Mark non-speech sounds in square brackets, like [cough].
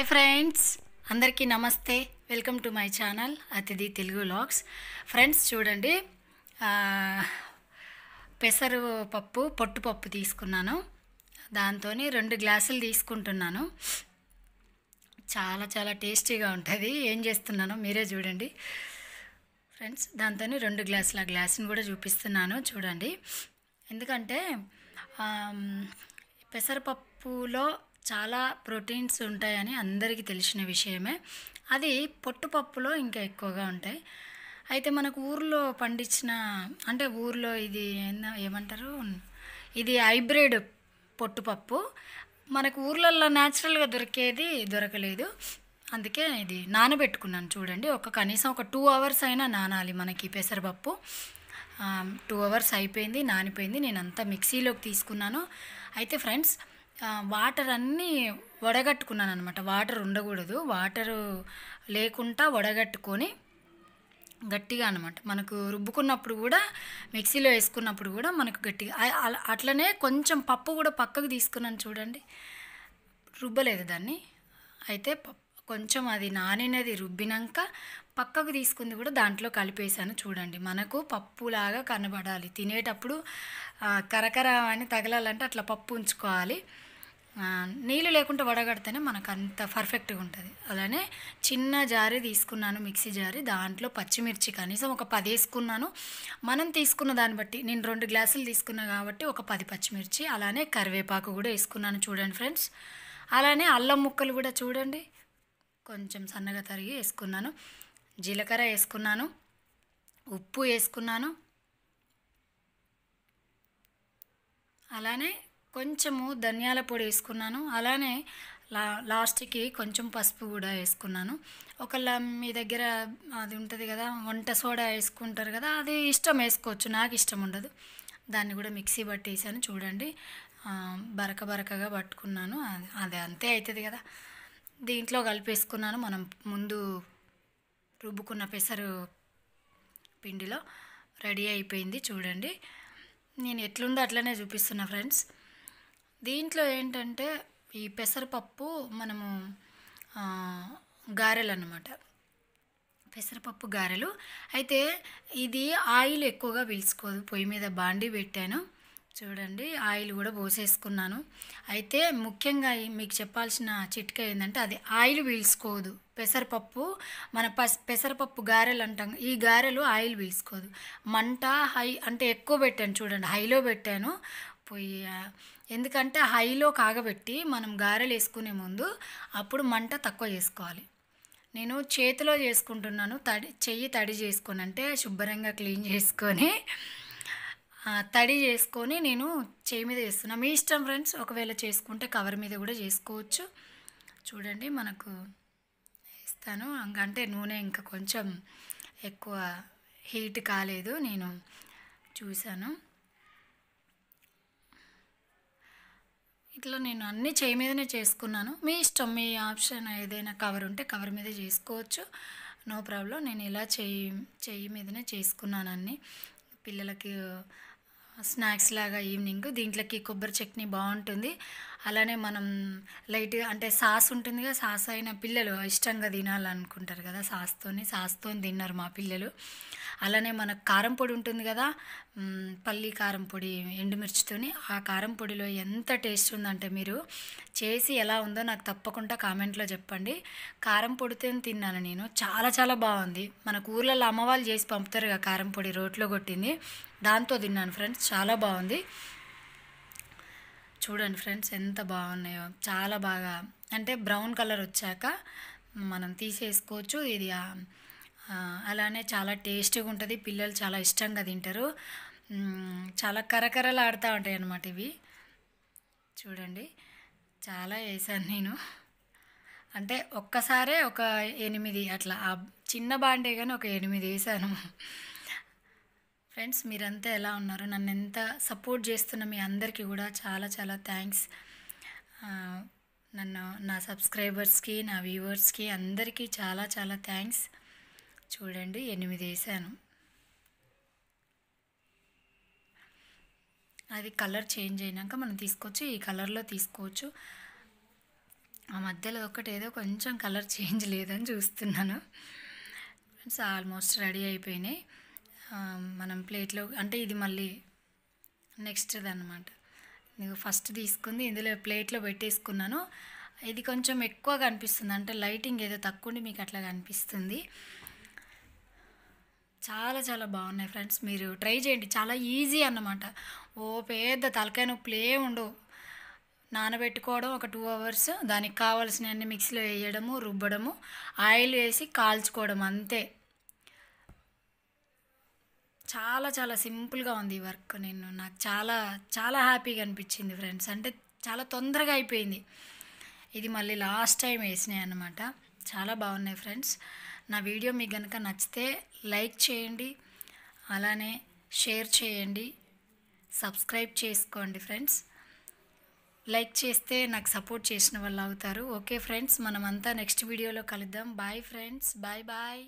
hi friends అందరికీ నమస్తే welcome to my channel అతిథి తెలుగు లాగ్స్ ఫ్రెండ్స్ చూడండి పెసరు పప్పు పొట్టుపప్పు తీసుకున్నాను దాంతో రెండు గ్లాసులు తీసుకుంటున్నాను చాలా చాలా టేస్టీగా ఉంటుంది ఏం చేస్తున్నాను మీరే చూడండి ఫ్రెండ్స్ దాంతో రెండు గ్లాసుల గ్లాసుని కూడా చూపిస్తున్నాను చూడండి ఎందుకంటే పెసరపప్పులో చాలా ప్రోటీన్స్ ఉంటాయని అందరికీ తెలిసిన విషయమే అది పొట్టుపప్పులో ఇంకా ఎక్కువగా ఉంటాయి అయితే మనకు ఊర్లో పండించిన అంటే ఊర్లో ఇది ఏమంటారు ఇది హైబ్రిడ్ పొట్టుపప్పు మనకు ఊర్లల్లో న్యాచురల్గా దొరికేది దొరకలేదు అందుకే ఇది నానబెట్టుకున్నాను చూడండి ఒక కనీసం ఒక టూ అవర్స్ అయినా నానాలి మనకి పెసరపప్పు టూ అవర్స్ అయిపోయింది నానిపోయింది నేను అంతా మిక్సీలోకి తీసుకున్నాను అయితే ఫ్రెండ్స్ వాటర్ అన్నీ వడగట్టుకున్నాను అనమాట వాటర్ ఉండకూడదు వాటరు లేకుండా వడగట్టుకొని గట్టిగా అనమాట మనకు రుబ్బుకున్నప్పుడు కూడా మిక్సీలో వేసుకున్నప్పుడు కూడా మనకు గట్టిగా అట్లనే కొంచెం పప్పు కూడా పక్కకు తీసుకున్నాను చూడండి రుబ్బలేదు దాన్ని అయితే కొంచెం అది నానినది రుబ్బినాక పక్కకు తీసుకుంది కూడా దాంట్లో కలిపేశాను చూడండి మనకు పప్పులాగా కనబడాలి తినేటప్పుడు కరకర అని తగలాలంటే అట్లా పప్పు ఉంచుకోవాలి నీళ్ళు లేకుంటే వడగడితేనే మనకు అంత పర్ఫెక్ట్గా ఉంటుంది అలానే చిన్న జారి తీసుకున్నాను మిక్సీ జారి దాంట్లో పచ్చిమిర్చి కనీసం ఒక పది వేసుకున్నాను మనం తీసుకున్న దాన్ని బట్టి నేను రెండు గ్లాసులు తీసుకున్నా కాబట్టి ఒక పది పచ్చిమిర్చి అలానే కరివేపాకు కూడా వేసుకున్నాను చూడండి ఫ్రెండ్స్ అలానే అల్లం ముక్కలు కూడా చూడండి కొంచెం సన్నగా తరిగి వేసుకున్నాను జీలకర్ర వేసుకున్నాను ఉప్పు వేసుకున్నాను అలానే కొంచెము ధనియాల పొడి వేసుకున్నాను అలానే లా లాస్ట్కి కొంచెం పసుపు కూడా వేసుకున్నాను ఒకళ్ళ మీ దగ్గర అది ఉంటుంది కదా వంట సోడా వేసుకుంటారు కదా అది ఇష్టం వేసుకోవచ్చు నాకు ఇష్టం ఉండదు దాన్ని కూడా మిక్సీ పట్టేసాను చూడండి బరక బరకగా పట్టుకున్నాను అది అది అంతే అవుతుంది కదా దీంట్లో కలిపేసుకున్నాను మనం ముందు రుబ్బుకున్న పెసరు పిండిలో రెడీ అయిపోయింది చూడండి నేను ఎట్లుందో అట్లనే చూపిస్తున్నా ఫ్రెండ్స్ దీంట్లో ఏంటంటే ఈ పెసరపప్పు మనము గారెలు అనమాట పెసరపప్పు గారెలు అయితే ఇది ఆయిల్ ఎక్కువగా పీల్చుకోదు పొయ్యి మీద బాండి పెట్టాను చూడండి ఆయిల్ కూడా పోసేసుకున్నాను అయితే ముఖ్యంగా మీకు చెప్పాల్సిన చిట్కా ఏంటంటే అది ఆయిల్ పీల్చుకోదు పెసరపప్పు మన పస్ పెసరపప్పు గారెలు అంటాం ఈ గారెలు ఆయిల్ పీల్చుకోదు మంట హై అంటే ఎక్కువ పెట్టాను చూడండి హైలో పెట్టాను పొయ్యి ఎందుకంటే హైలో కాగబెట్టి మనం గారెలు వేసుకునే ముందు అప్పుడు మంట తక్కువ చేసుకోవాలి నేను చేతిలో చేసుకుంటున్నాను తడి చెయ్యి తడి చేసుకొని అంటే శుభ్రంగా క్లీన్ చేసుకొని తడి చేసుకొని నేను చేయి మీద చేస్తున్నాను మీ ఇష్టం ఫ్రెండ్స్ ఒకవేళ చేసుకుంటే కవర్ మీద కూడా చేసుకోవచ్చు చూడండి మనకు వేస్తాను అంటే నూనె ఇంకా కొంచెం ఎక్కువ హీట్ కాలేదు నేను చూశాను ఇట్లా నేను అన్నీ చేయి మీదనే చేసుకున్నాను మీ ఇష్టం మీ ఆప్షన్ ఏదైనా కవర్ ఉంటే కవర్ మీద చేసుకోవచ్చు నో ప్రాబ్లం నేను ఇలా చేయి చెయ్యి మీదనే చేసుకున్నాను అన్నీ పిల్లలకి స్నాక్స్ లాగా ఈవినింగ్ దీంట్లోకి కొబ్బరి చట్నీ బాగుంటుంది అలానే మనం లైట్గా అంటే సాస్ ఉంటుంది కదా సాస్ అయిన పిల్లలు ఇష్టంగా తినాలనుకుంటారు కదా సాస్తోని సాస్తో తిన్నారు మా పిల్లలు అలానే మనకు కారం పొడి ఉంటుంది కదా పల్లి కారం పొడి ఎండుమిర్చితోని ఆ కారం పొడిలో ఎంత టేస్ట్ ఉందంటే మీరు చేసి ఎలా ఉందో నాకు తప్పకుండా కామెంట్లో చెప్పండి కారం పొడితో తిన్నాను నేను చాలా చాలా బాగుంది మన ఊర్లలో అమ్మవాళ్ళు చేసి పంపుతారు కారం పొడి రోట్లో కొట్టింది దాంతో తిన్నాను ఫ్రెండ్స్ చాలా బాగుంది చూడండి ఫ్రెండ్స్ ఎంత బాగున్నాయో చాలా బాగా అంటే బ్రౌన్ కలర్ వచ్చాక మనం తీసేసుకోవచ్చు ఇది అలానే చాలా టేస్టీగా ఉంటుంది పిల్లలు చాలా ఇష్టంగా తింటారు చాలా కరకరలు ఆడుతూ ఉంటాయి అన్నమాట ఇవి చూడండి చాలా వేసాను నేను అంటే ఒక్కసారే ఒక ఎనిమిది అట్లా చిన్న బాండే కానీ ఒక ఎనిమిది వేసాను ఫ్రెండ్స్ మీరంతా ఎలా ఉన్నారు నన్ను ఎంత సపోర్ట్ చేస్తున్న మీ అందరికీ కూడా చాలా చాలా థ్యాంక్స్ నన్ను నా సబ్స్క్రైబర్స్కి నా వ్యూవర్స్కి అందరికీ చాలా చాలా థ్యాంక్స్ చూడండి ఎనిమిది వేసాను అది కలర్ చేంజ్ అయినాక మనం తీసుకోవచ్చు ఈ కలర్లో తీసుకోవచ్చు ఆ మధ్యలో ఒకటి ఏదో కొంచెం కలర్ చేంజ్ [laughs] లేదని చూస్తున్నాను ఫ్రెండ్స్ ఆల్మోస్ట్ రెడీ అయిపోయినాయి మనం ప్లేట్లో అంటే ఇది మళ్ళీ నెక్స్ట్ది అనమాట నేను ఫస్ట్ తీసుకుంది ఇందులో ప్లేట్లో పెట్టేసుకున్నాను ఇది కొంచెం ఎక్కువ కనిపిస్తుంది అంటే లైటింగ్ ఏదో తక్కువ మీకు అట్లా కనిపిస్తుంది చాలా చాలా బాగున్నాయి ఫ్రెండ్స్ మీరు ట్రై చేయండి చాలా ఈజీ అన్నమాట ఓ పెద్ద తలకాయ నొప్పులే ఉండవు నానబెట్టుకోవడం ఒక టూ అవర్స్ దానికి కావాల్సినవన్నీ మిక్సీలో వేయడము రుబ్బడము ఆయిల్ వేసి కాల్చుకోవడం అంతే చాలా చాలా సింపుల్గా ఉంది ఈ వర్క్ నేను నాకు చాలా చాలా హ్యాపీగా అనిపించింది ఫ్రెండ్స్ అంటే చాలా తొందరగా అయిపోయింది ఇది మళ్ళీ లాస్ట్ టైం వేసినాయి అనమాట చాలా బాగున్నాయి ఫ్రెండ్స్ నా వీడియో మీకు కనుక నచ్చితే లైక్ చేయండి అలానే షేర్ చేయండి సబ్స్క్రైబ్ చేసుకోండి ఫ్రెండ్స్ లైక్ చేస్తే నాకు సపోర్ట్ చేసిన వాళ్ళు అవుతారు ఓకే ఫ్రెండ్స్ మనమంతా నెక్స్ట్ వీడియోలో కలుద్దాం బాయ్ ఫ్రెండ్స్ బాయ్ బాయ్